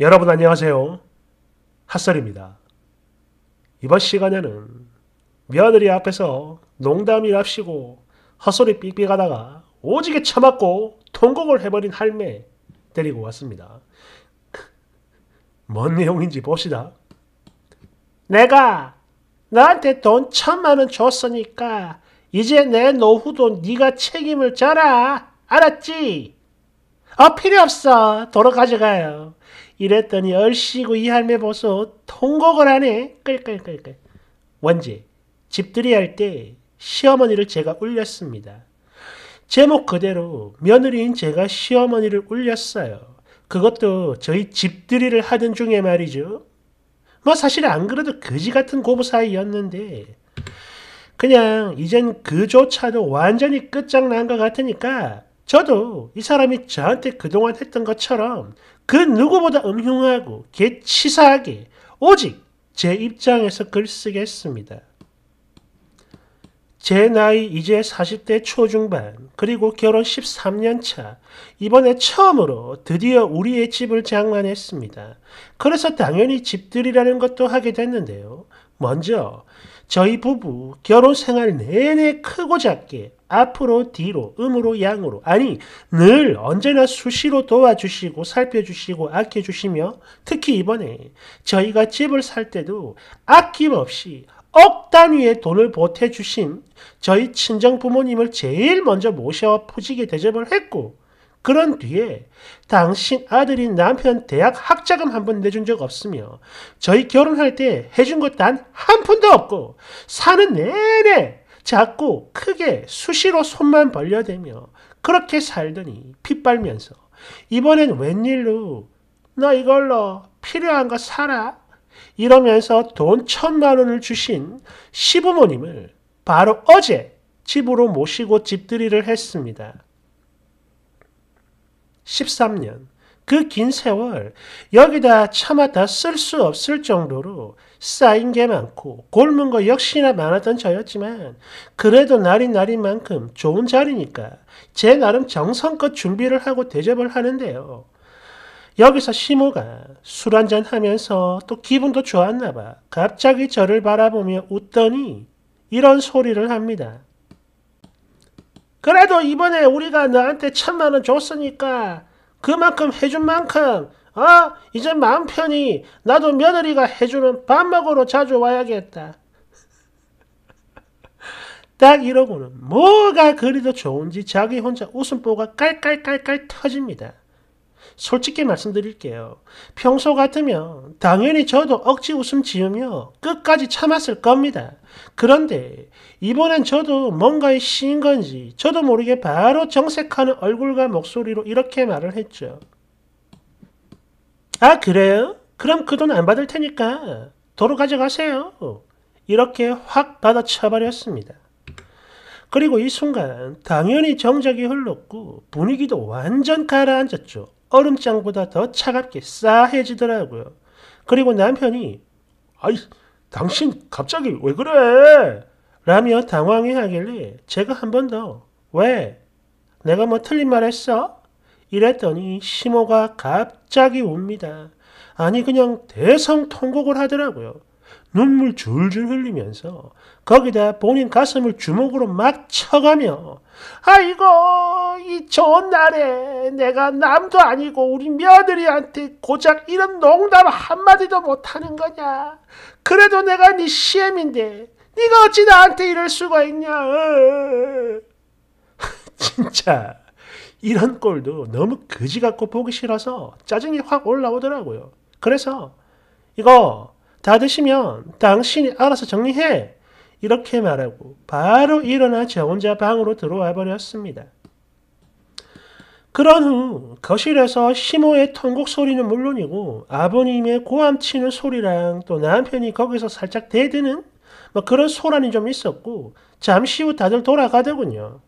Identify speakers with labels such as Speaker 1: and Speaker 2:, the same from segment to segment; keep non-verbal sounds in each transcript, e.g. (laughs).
Speaker 1: 여러분 안녕하세요. 핫설입니다. 이번 시간에는 며느리 앞에서 농담이랍시고 헛소리 삑삑하다가 오지게 처맞고 통곡을 해버린 할매 데리고 왔습니다. (laughs) 뭔 내용인지 봅시다. 내가 나한테 돈 천만 원 줬으니까 이제 내 노후도 네가 책임을 져라. 알았지? 아 필요 없어. 도로 가져가요. 이랬더니 얼씨구 이 할매 보소 통곡을 하네. 끌끌끌끌. 원제 집들이 할 때 시어머니를 제가 울렸습니다. 제목 그대로 며느리인 제가 시어머니를 울렸어요. 그것도 저희 집들이를 하던 중에 말이죠. 뭐 사실 안 그래도 거지 같은 고부 사이였는데 그냥 이젠 그조차도 완전히 끝장난 것 같으니까 저도 이 사람이 저한테 그동안 했던 것처럼 그 누구보다 음흉하고 개치사하게 오직 제 입장에서 글 쓰겠습니다. 제 나이 이제 40대 초중반 그리고 결혼 13년 차 이번에 처음으로 드디어 우리의 집을 장만했습니다. 그래서 당연히 집들이라는 것도 하게 됐는데요. 먼저 저희 부부 결혼 생활 내내 크고 작게 앞으로 뒤로 음으로 양으로 아니 늘 언제나 수시로 도와주시고 살펴주시고 아껴주시며 특히 이번에 저희가 집을 살 때도 아낌없이 억 단위의 돈을 보태주신 저희 친정 부모님을 제일 먼저 모셔 와 포지게 대접을 했고 그런 뒤에 당신 아들인 남편 대학 학자금 한 번 내준 적 없으며 저희 결혼할 때 해준 것 단 한 푼도 없고 사는 내내 자꾸 크게 수시로 손만 벌려대며 그렇게 살더니 핏발면서 이번엔 웬일로 너 이걸로 필요한 거 사라 이러면서 돈 천만 원을 주신 시부모님을 바로 어제 집으로 모시고 집들이를 했습니다. 13년 그긴 세월 여기다 차마 다 쓸 수 없을 정도로 쌓인 게 많고 곪은 거 역시나 많았던 저였지만 그래도 날이 날인 만큼 좋은 자리니까 제 나름 정성껏 준비를 하고 대접을 하는데요. 여기서 시모가 술 한잔 하면서 또 기분도 좋았나 봐 갑자기 저를 바라보며 웃더니 이런 소리를 합니다. 그래도 이번에 우리가 너한테 천만 원 줬으니까 그만큼 해준 만큼 아 이제 마음 편히 나도 며느리가 해주는 밥 먹으러 자주 와야겠다. (laughs) 딱 이러고는 뭐가 그리도 좋은지 자기 혼자 웃음보가 깔깔깔깔 터집니다. 솔직히 말씀드릴게요. 평소 같으면 당연히 저도 억지 웃음 지으며 끝까지 참았을 겁니다. 그런데 이번엔 저도 뭔가에 시인 건지 저도 모르게 바로 정색하는 얼굴과 목소리로 이렇게 말을 했죠. 아 그래요? 그럼 그 돈 안 받을 테니까 도로 가져가세요. 이렇게 확 받아쳐버렸습니다. 그리고 이 순간 당연히 정적이 흘렀고 분위기도 완전 가라앉았죠. 얼음장보다 더 차갑게 싸해지더라고요. 그리고 남편이 아이 당신 갑자기 왜 그래? 라며 당황해 하길래 제가 한 번 더 왜? 내가 뭐 틀린 말 했어? 이랬더니 심호가 갑자기 웁니다. 아니 그냥 대성통곡을 하더라고요. 눈물 줄줄 흘리면서 거기다 본인 가슴을 주먹으로 막 쳐가며 아이고 이 좋은 날에 내가 남도 아니고 우리 며느리한테 고작 이런 농담 한마디도 못하는 거냐 그래도 내가 네 시엠인데 네가 어찌 나한테 이럴 수가 있냐 어? (laughs) 진짜 이런 꼴도 너무 거지 같고 보기 싫어서 짜증이 확 올라오더라고요 그래서 이거 다 드시면 당신이 알아서 정리해. 이렇게 말하고 바로 일어나 저 혼자 방으로 들어와 버렸습니다. 그런 후 거실에서 시모의 통곡 소리는 물론이고 아버님의 고함 치는 소리랑 또 남편이 거기서 살짝 대드는 뭐 그런 소란이 좀 있었고 잠시 후 다들 돌아가더군요.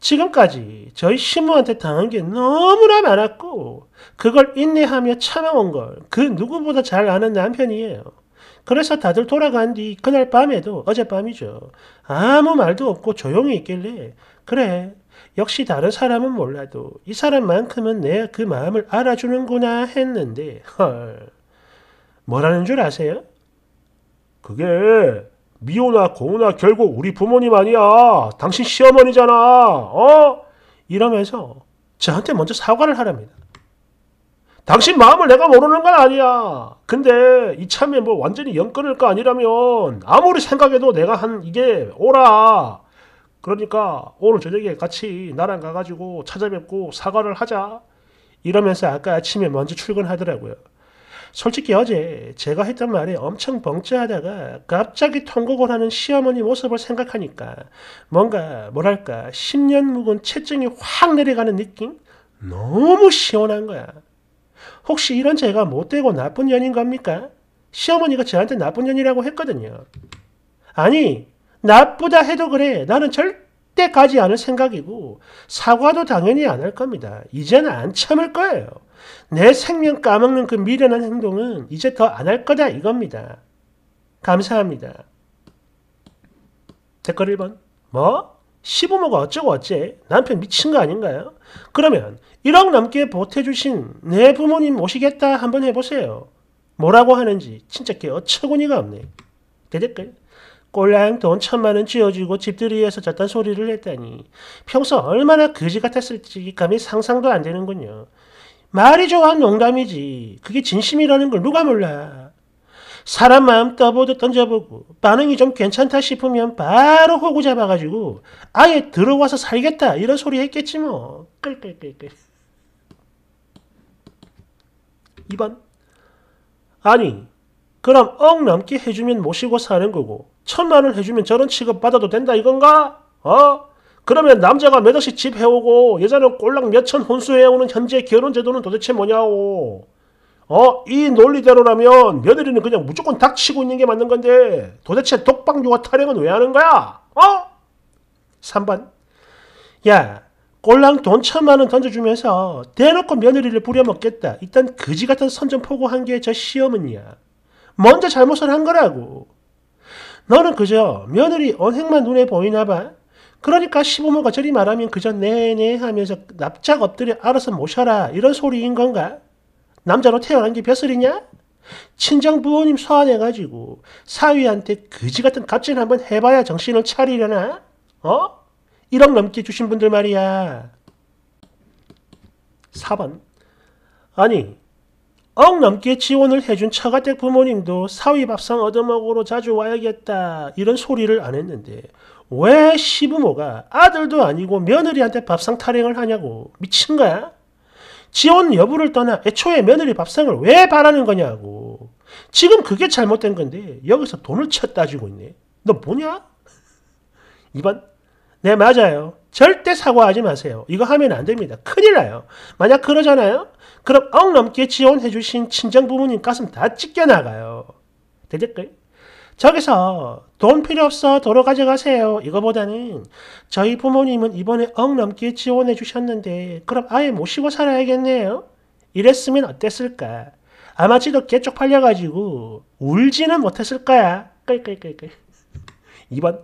Speaker 1: 지금까지 저희 신부한테 당한 게 너무나 많았고 그걸 인내하며 참아온 걸 그 누구보다 잘 아는 남편이에요. 그래서 다들 돌아간 뒤 그날 밤에도 어젯밤이죠. 아무 말도 없고 조용히 있길래 그래 역시 다른 사람은 몰라도 이 사람만큼은 내 그 마음을 알아주는구나 했는데 헐 뭐라는 줄 아세요? 그게 미호나 고우나 결국 우리 부모님 아니야. 당신 시어머니잖아. 어? 이러면서 저한테 먼저 사과를 하랍니다. 당신 마음을 내가 모르는 건 아니야. 근데 이참에 뭐 완전히 영 끊을 거 아니라면 아무리 생각해도 내가 한 이게 오라. 그러니까 오늘 저녁에 같이 나랑 가가지고 찾아뵙고 사과를 하자. 이러면서 아까 아침에 먼저 출근하더라고요. 솔직히 어제 제가 했던 말에 엄청 벙쪄하다가 갑자기 통곡을 하는 시어머니 모습을 생각하니까 뭔가 뭐랄까 10년 묵은 채증이 확 내려가는 느낌? 너무 시원한 거야. 혹시 이런 제가 못되고 나쁜 년인 겁니까? 시어머니가 저한테 나쁜 년이라고 했거든요. 아니 나쁘다 해도 그래. 나는 절대 절대 가지 않을 생각이고 사과도 당연히 안 할 겁니다. 이제는 안 참을 거예요. 내 생명 까먹는 그 미련한 행동은 이제 더 안 할 거다 이겁니다. 감사합니다. 댓글 1번 뭐? 시부모가 어쩌고 어째 남편 미친 거 아닌가요? 그러면 1억 넘게 보태주신 내 부모님 모시겠다 한번 해보세요. 뭐라고 하는지 진짜 개 어처구니가 없네. 대댓글 꼴랑 돈 천만 원 쥐어주고 집들이에서 저딴 소리를 했다니 평소 얼마나 거지 같았을지 감히 상상도 안 되는군요. 말이 좋아한 농담이지 그게 진심이라는 걸 누가 몰라. 사람 마음 떠보듯 던져보고 반응이 좀 괜찮다 싶으면 바로 호구 잡아가지고 아예 들어와서 살겠다 이런 소리 했겠지 뭐. 끌끌끌끌. 2번 아니 그럼 억 넘게 해주면 모시고 사는 거고 천만을 해주면 저런 취급 받아도 된다 이건가? 어? 그러면 남자가 몇 억씩 집 해오고 여자는 꼴랑 몇 천 혼수해오는 현재 결혼 제도는 도대체 뭐냐고. 어? 이 논리대로라면 며느리는 그냥 무조건 닥치고 있는 게 맞는 건데 도대체 독방 유아 타령은 왜 하는 거야? 어? 3번 야 꼴랑 돈 천만 원 던져주면서 대놓고 며느리를 부려먹겠다. 일단 그지 같은 선전 포고한 게 저 시험은야. 먼저 잘못을 한 거라고. 너는 그저 며느리 언행만 눈에 보이나 봐. 그러니까 시부모가 저리 말하면 그저 네네 하면서 납작 엎드려 알아서 모셔라 이런 소리인 건가? 남자로 태어난 게 벼슬이냐? 친정 부모님 소환해가지고 사위한테 그지 같은 갑질 한번 해봐야 정신을 차리려나? 어? 1억 넘게 주신 분들 말이야. 4번 아니 억 넘게 지원을 해준 처가댁 부모님도 사위밥상 얻어먹으러 자주 와야겠다 이런 소리를 안 했는데 왜 시부모가 아들도 아니고 며느리한테 밥상 타령을 하냐고 미친 거야? 지원 여부를 떠나 애초에 며느리 밥상을 왜 바라는 거냐고 지금 그게 잘못된 건데 여기서 돈을 쳐 따지고 있네 너 뭐냐? 이번 네 맞아요 절대 사과하지 마세요. 이거 하면 안 됩니다. 큰일 나요. 만약 그러잖아요? 그럼 억 넘게 지원해 주신 친정 부모님 가슴 다 찢겨 나가요. 되겠고요? 저기서 돈 필요 없어 도로 가져가세요. 이거보다는 저희 부모님은 이번에 억 넘게 지원해 주셨는데 그럼 아예 모시고 살아야겠네요. 이랬으면 어땠을까? 아마 지도 개쪽 팔려가지고 울지는 못했을 거야. 끌끌끌끌. 2번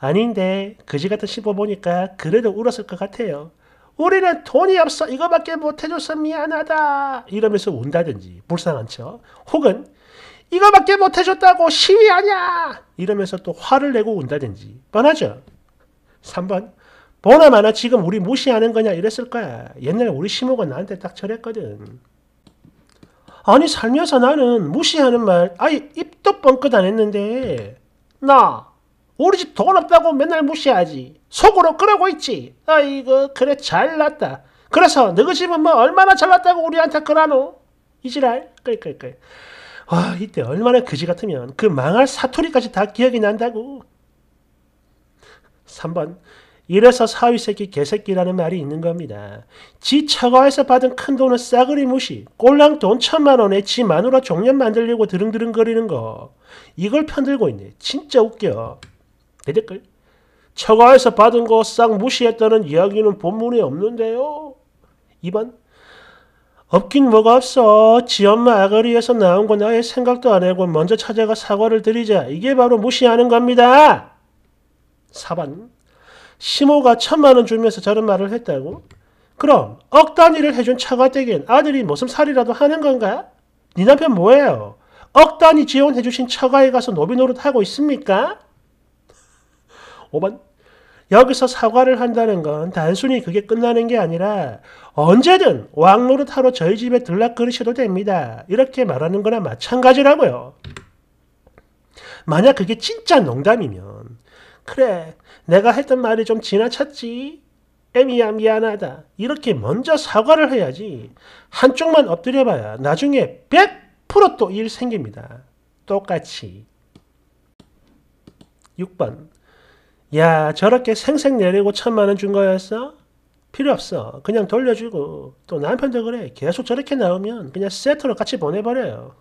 Speaker 1: 아닌데 그지 같은 씹어보니까 그래도 울었을 것 같아요. 우리는 돈이 없어 이거밖에 못해줘서 미안하다 이러면서 운다든지 불쌍한 척 혹은 이거밖에 못해줬다고 시위하냐 이러면서 또 화를 내고 운다든지 뻔하죠. 3번 보나마나 지금 우리 무시하는 거냐 이랬을 거야. 옛날에 우리 시모가 나한테 딱 저랬거든. 아니 살면서 나는 무시하는 말 아예 입도 뻥끗 안 했는데 나 우리 집 돈 없다고 맨날 무시하지. 속으로 그러고 있지. 아이고 그래 잘났다. 그래서 너희 집은 뭐 얼마나 잘났다고 우리한테 그러노? 이지랄 끌끌끌. 와 아, 이때 얼마나 그지 같으면 그 망할 사투리까지 다 기억이 난다고. 3번 이래서 사위새끼 개새끼라는 말이 있는 겁니다. 지 처가에서 받은 큰 돈은 싸그리 무시, 꼴랑 돈 천만 원에 지 마누라 종년 만들려고 드릉드릉거리는 거. 이걸 편들고 있네. 진짜 웃겨. 되을걸 처가에서 받은 거 싹 무시했다는 이야기는 본문에 없는데요. 2번 없긴 뭐가 없어. 지 엄마 아가리에서 나온 건 아예 생각도 안 하고 먼저 찾아가 사과를 드리자. 이게 바로 무시하는 겁니다. 4번 시모가 천만 원 주면서 저런 말을 했다고? 그럼 억 단위를 해준 처가댁엔 아들이 무슨 살이라도 하는 건가? 네 남편 뭐예요? 억 단위 지원해주신 처가에 가서 노비노릇 하고 있습니까? 5번. 여기서 사과를 한다는 건 단순히 그게 끝나는 게 아니라 언제든 왕노릇하러 저희 집에 들락거리셔도 됩니다. 이렇게 말하는 거나 마찬가지라고요. 만약 그게 진짜 농담이면 그래 내가 했던 말이 좀 지나쳤지 애미야 미안하다 이렇게 먼저 사과를 해야지 한쪽만 엎드려봐야 나중에 100%또 일 생깁니다. 똑같이 6번 야 저렇게 생색 내리고 천만 원 준 거였어? 필요 없어. 그냥 돌려주고 또 남편도 그래. 계속 저렇게 나오면 그냥 세트로 같이 보내버려요.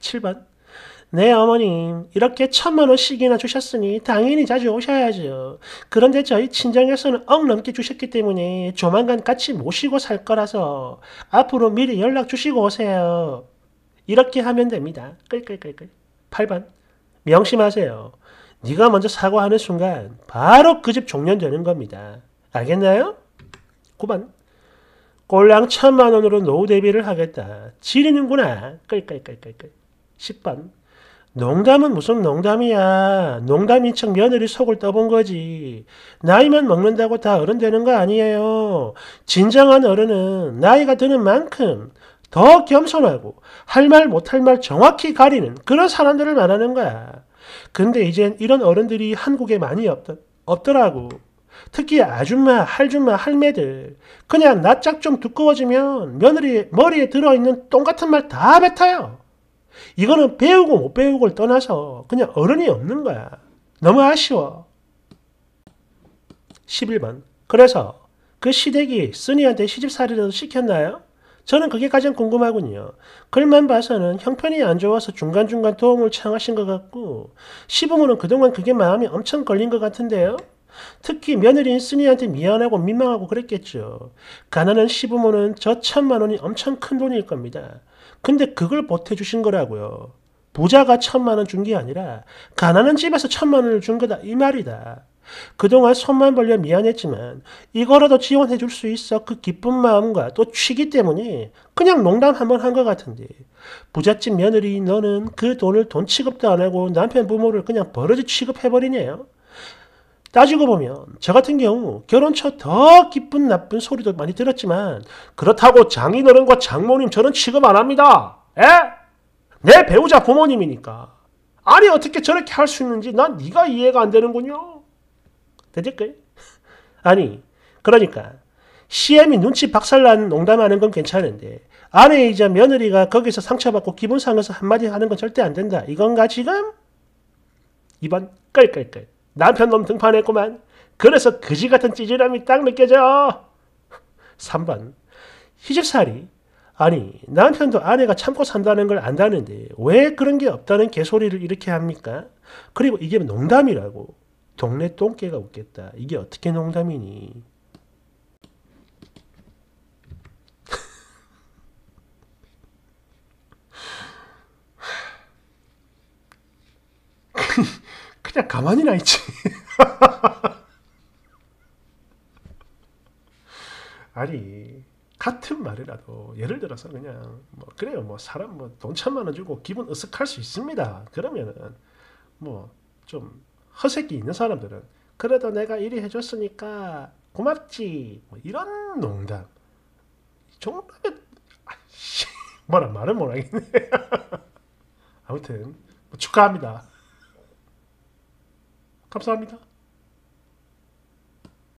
Speaker 1: 7번 네 어머님 이렇게 천만 원씩이나 주셨으니 당연히 자주 오셔야죠. 그런데 저희 친정에서는 억 넘게 주셨기 때문에 조만간 같이 모시고 살 거라서 앞으로 미리 연락 주시고 오세요. 이렇게 하면 됩니다. 끌끌끌끌. 8번 명심하세요. 네가 먼저 사과하는 순간 바로 그 집 종련되는 겁니다. 알겠나요? 9번 꼴랑 천만 원으로 노후 대비를 하겠다. 지리는구나. 끌끌끌끌끌. 10번 농담은 무슨 농담이야. 농담인 척 며느리 속을 떠본 거지. 나이만 먹는다고 다 어른 되는 거 아니에요. 진정한 어른은 나이가 드는 만큼 더 겸손하고 할 말 못할 말 정확히 가리는 그런 사람들을 말하는 거야. 근데 이젠 이런 어른들이 한국에 많이 없더, 없더라고. 특히 아줌마, 할줌마, 할매들 그냥 낯짝 좀 두꺼워지면 며느리 머리에 들어있는 똥 같은 말 다 뱉어요. 이거는 배우고 못 배우고를 떠나서 그냥 어른이 없는 거야. 너무 아쉬워. 11번 그래서 그 시댁이 쓰니한테 시집살이라도 시켰나요? 저는 그게 가장 궁금하군요. 글만 봐서는 형편이 안 좋아서 중간중간 도움을 청하신 것 같고 시부모는 그동안 그게 마음이 엄청 걸린 것 같은데요. 특히 며느리인 스니한테 미안하고 민망하고 그랬겠죠. 가난한 시부모는 저 천만 원이 엄청 큰 돈일 겁니다. 근데 그걸 보태주신 거라고요. 부자가 천만 원 준 게 아니라 가난한 집에서 천만 원을 준 거다 이 말이다. 그동안 손만 벌려 미안했지만 이거라도 지원해 줄수 있어 그 기쁜 마음과 또 취기 때문에 그냥 농담 한 번 한 것 같은데 부잣집 며느리 너는 그 돈을 돈 취급도 안 하고 남편 부모를 그냥 버러지 취급해버리네요. 따지고 보면 저 같은 경우 결혼 초더 기쁜 나쁜 소리도 많이 들었지만 그렇다고 장인어른과 장모님 저는 취급 안 합니다. 에? 내 배우자 부모님이니까. 아니 어떻게 저렇게 할 수 있는지 난 네가 이해가 안 되는군요. 되질걸? 아니 그러니까 시엠이 눈치 박살난 농담하는 건 괜찮은데 아내이자 며느리가 거기서 상처받고 기분 상해서 한마디 하는 건 절대 안 된다. 이건가 지금? 이번 끌끌끌 남편 놈 등판했구만. 그래서 그지 같은 찌질함이 딱 느껴져. 3번 시집살이 아니 남편도 아내가 참고 산다는 걸 안다는데 왜 그런 게 없다는 개소리를 이렇게 합니까? 그리고 이게 농담이라고 동네 똥개가 웃겠다. 이게 어떻게 농담이니? (laughs) 그냥 가만히나 있지. (laughs) 아니 같은 말이라도 예를 들어서 그냥 뭐 그래요 뭐 사람 뭐돈 천만 원 주고 기분 으쓱할 수 있습니다. 그러면은 뭐좀 허색이 있는 사람들은 그래도 내가 이리 해줬으니까 고맙지 뭐 이런 농담 정말 아씨 뭐라 말을 못하겠네 (laughs) 아무튼 뭐 축하합니다 감사합니다